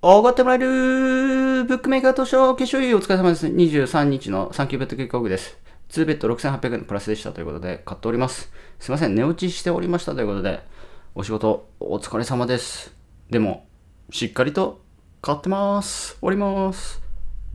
おごってもらえるブックメーカー東証化粧油お疲れ様です。23日のサンキューベッド結果です。2ベッド6800円プラスでしたということで買っております。すいません、寝落ちしておりましたということで、お仕事お疲れ様です。でも、しっかりと買ってます。おります。